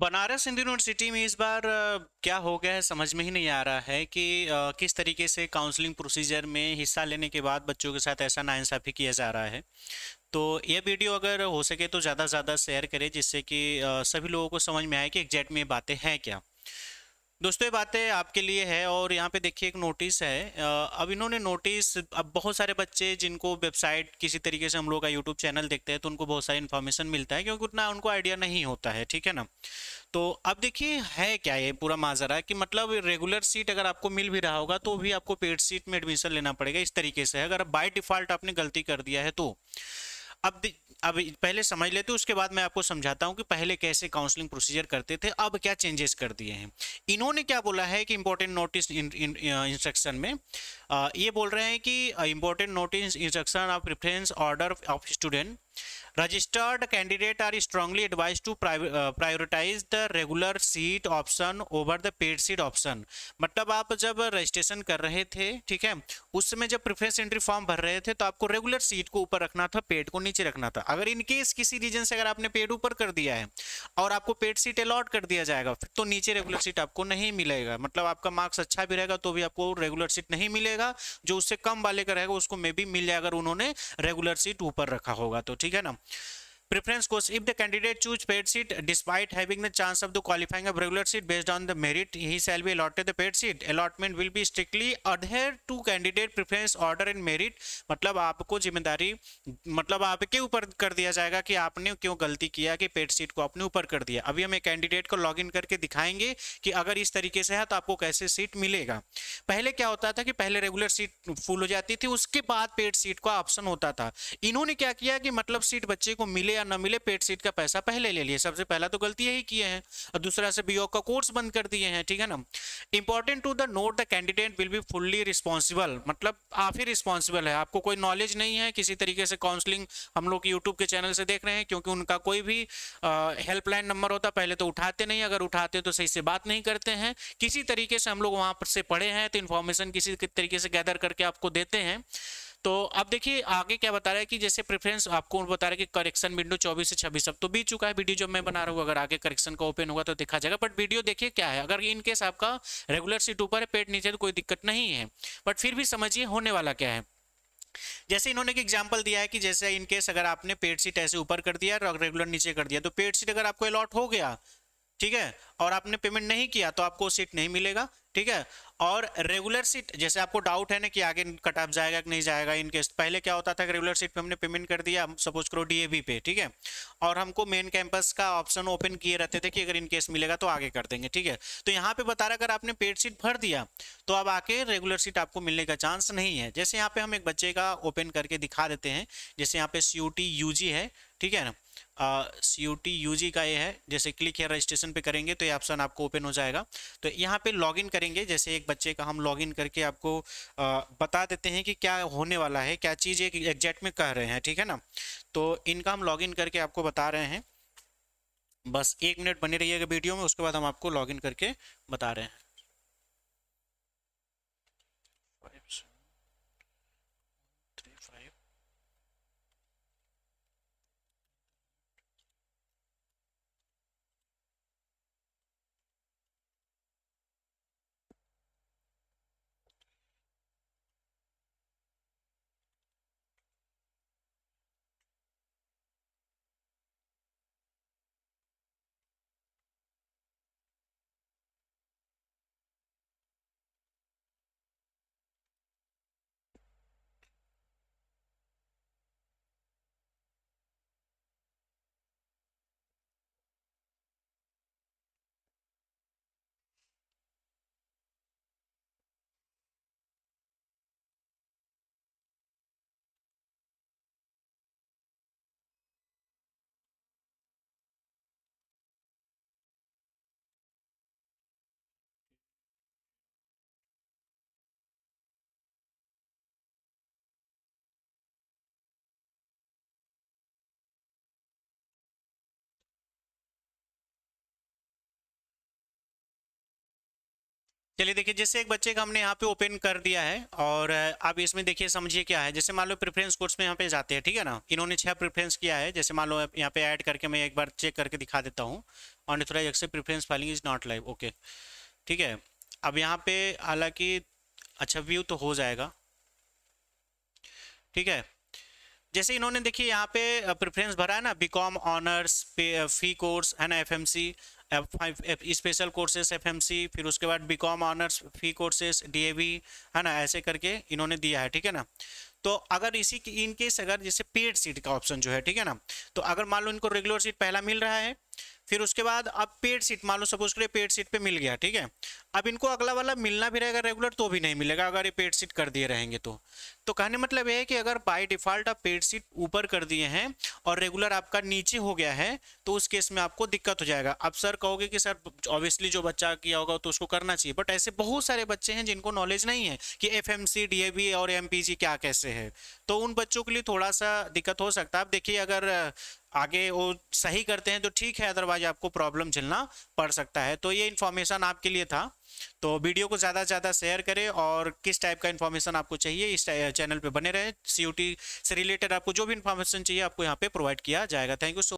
Banaras Hindu university में इस बार क्या हो गया है समझ में ही नहीं आ रहा है कि किस तरीके से काउंसलिंग प्रोसीजर में हिस्सा लेने के बाद बच्चों के साथ ऐसा नाइंसाफ़ी किया जा रहा है तो यह वीडियो अगर हो सके तो ज़्यादा से ज़्यादा शेयर करें जिससे कि सभी लोगों को समझ में आए कि एग्जैक्ट में बातें हैं क्या दोस्तों ये बातें आपके लिए है और यहाँ पे देखिए एक नोटिस है अब इन्होंने नोटिस अब बहुत सारे बच्चे जिनको वेबसाइट किसी तरीके से हम लोग का यूट्यूब चैनल देखते हैं तो उनको बहुत सारी इन्फॉर्मेशन मिलता है क्योंकि उतना उनको आइडिया नहीं होता है ठीक है ना तो अब देखिए है क्या ये पूरा माजरा कि मतलब रेगुलर सीट अगर आपको मिल भी रहा होगा तो भी आपको पेड सीट में एडमिशन लेना पड़ेगा इस तरीके से अगर बाय डिफॉल्ट आपने गलती कर दिया है तो अब अब पहले समझ लेते उसके बाद मैं आपको समझाता हूँ कि पहले कैसे काउंसलिंग प्रोसीजर करते थे अब क्या चेंजेस कर दिए हैं इन्होंने क्या बोला है कि इम्पोर्टेंट नोटिस इंस्ट्रक्शन में आ, uh, ये बोल रहे हैं कि important notice instruction of preference order of student registered candidate are strongly advised to uh, prioritize the regular seat option over the paid seat option मतलब आप जब रजिस्ट्रेशन कर रहे थे ठीक है उसमें जब प्रिफ्रेंस एंट्री फॉर्म भर रहे थे तो आपको रेगुलर सीट को ऊपर रखना था पेड को नीचे रखना था अगर इनकेस किसी रीजन से अगर आपने पेड ऊपर कर दिया है और आपको पेड सीट अलॉट कर दिया जाएगा फिर तो नीचे रेगुलर सीट आपको नहीं मिलेगा मतलब आपका मार्क्स अच्छा भी रहेगा तो भी आपको रेगुलर सीट नहीं मिलेगा जो उससे कम वाले का रहेगा उसको मे भी मिल जाएगा अगर उन्होंने रेगुलर सीट ऊपर रखा होगा तो ठीक है ना preference course if the candidate choose paid seat despite having the chance of the qualifying of regular seat based on the merit he shall be allotted the paid seat allotment will be strictly adhere to candidate preference order in merit मतलब आपको जिम्मेदारी मतलब आपके ऊपर कर दिया जाएगा कि आपने क्यों गलती किया कि पेड सीट को अपने ऊपर कर दिया अभी हम एक कैंडिडेट को लॉग इन करके दिखाएंगे कि अगर इस तरीके से है तो आपको कैसे सीट मिलेगा पहले क्या होता था कि पहले रेगुलर सीट फुल हो जाती थी उसके बाद पेड सीट का ऑप्शन होता था इन्होंने क्या किया कि मतलब सीट बच्चे को मिले या न मिले पेड सीट का पैसा पहले ले लिए सबसे पहला तो गलती यही किए हैं और दूसरा से बीओ का कोर्स बंद कर दिए हैं ठीक है ना important to the note the candidate will be fully responsible मतलब आप ही रिस्पॉन्सिबल है आपको कोई नॉलेज नहीं है किसी तरीके से काउंसलिंग हम लोग यूट्यूब के चैनल से देख रहे हैं क्योंकि उनका कोई भी हेल्पलाइन नंबर होता पहले तो उठाते नहीं अगर उठाते तो सही से बात नहीं करते हैं किसी तरीके से हम लोग वहाँ पर से पढ़े हैं तो इन्फॉर्मेशन किसी तरीके से गैदर करके आपको देते हैं तो अब देखिए आगे क्या बता रहा है कि जैसे प्रेफरेंस आपको बता रहा है कि करेक्शन विंडो 24 से 26 अब तो बीत चुका है वीडियो जब मैं बना रहा हूँ अगर आगे करेक्शन का ओपन होगा तो देखा जाएगा बट वीडियो देखिए क्या है अगर इनकेस आपका रेगुलर सीट ऊपर है पेट नीचे तो कोई दिक्कत नहीं है बट फिर भी समझिए होने वाला क्या है जैसे इन्होंने एक एग्जांपल दिया है कि जैसे इनकेस अगर आपने पेड सीट ऐसे ऊपर कर दिया और रेगुलर नीचे कर दिया तो पेड सीट अगर आपको अलॉट हो गया ठीक है और आपने पेमेंट नहीं किया तो आपको सीट नहीं मिलेगा ठीक है और रेगुलर सीट जैसे आपको डाउट है ना कि आगे कट ऑफ जाएगा कि नहीं जाएगा इनकेस पहले क्या होता था कि रेगुलर सीट पे हमने पेमेंट कर दिया सपोज करो बी पे ठीक है और हमको मेन कैंपस का ऑप्शन ओपन किए रहते थे कि अगर इनकेस मिलेगा तो आगे कर देंगे ठीक है तो यहाँ पे बता रहा अगर आपने पेड सीट भर दिया तो अब आके रेगुलर सीट आपको मिलने का चांस नहीं है जैसे यहाँ पे हम एक बच्चे का ओपन करके दिखा देते हैं जैसे यहाँ पे C U T U G है ठीक है ना C U T U G का ये है जैसे क्लिक है रजिस्ट्रेशन पे करेंगे तो ये ऑप्शन आपको ओपन हो जाएगा तो यहाँ पे लॉगिन करेंगे जैसे एक बच्चे का हम लॉगिन करके आपको बता देते हैं कि क्या होने वाला है क्या चीज़ एक एग्जैक्ट में कह रहे हैं ठीक है ना तो इनका हम लॉगिन करके आपको बता रहे हैं बस एक मिनट बने रहिएगा वीडियो में उसके बाद हम आपको लॉगिन करके बता रहे हैं चलिए देखिए जैसे एक बच्चे का हमने यहाँ पे ओपन कर दिया है और आप इसमें देखिए समझिए क्या है जैसे मान लो प्रेफरेंस कोर्स में यहाँ पे जाते हैं ठीक है ना इन्होंने छह प्रेफरेंस किया है जैसे मान लो यहाँ पे ऐड करके मैं एक बार चेक करके दिखा देता हूँ unauthorized access preference filing is not live okay ठीक है अब यहाँ पे हालांकि अच्छा व्यू तो हो जाएगा ठीक है जैसे इन्होंने देखिए यहाँ पे प्रेफरेंस भरा है ना बीकॉम ऑनर्स फी कोर्स है ना FMC F five special courses FMC फिर उसके बाद BCom honours fee courses DAV है ना ऐसे करके इन्होंने दिया है ठीक है ना तो अगर इसी इनकेस अगर जैसे पेड सीट का ऑप्शन जो है ठीक है ना तो अगर मान लो इनको रेगुलर सीट पहला मिल रहा है फिर उसके बाद अब पेड सीट मान लो सपोज करिए पेड सीट पे मिल गया ठीक है अब इनको अगला वाला मिलना भी रहेगा रेगुलर तो भी नहीं मिलेगा अगर ये पेड सीट कर दिए रहेंगे तो तो कहने मतलब ये है कि अगर बाय डिफॉल्ट आप पेड सीट ऊपर कर दिए हैं और रेगुलर आपका नीचे हो गया है तो उस केस में आपको दिक्कत हो जाएगा अब सर कहोगे कि सर ऑब्वियसली जो बच्चा किया होगा तो उसको करना चाहिए बट ऐसे बहुत सारे बच्चे हैं जिनको नॉलेज नहीं है कि F M C D A B और एम पी जी क्या कैसे है तो उन बच्चों के लिए थोड़ा सा दिक्कत हो सकता है आप देखिए अगर आगे वो सही करते हैं तो ठीक है अदरवाइज आपको प्रॉब्लम झेलना पड़ सकता है तो ये इन्फॉर्मेशन आपके लिए था तो वीडियो को ज़्यादा से ज़्यादा शेयर करें और किस टाइप का इन्फॉर्मेशन आपको चाहिए इस चैनल पे बने रहें सी से रिलेटेड आपको जो भी इन्फॉर्मेशन चाहिए आपको यहाँ पे प्रोवाइड किया जाएगा थैंक यू सो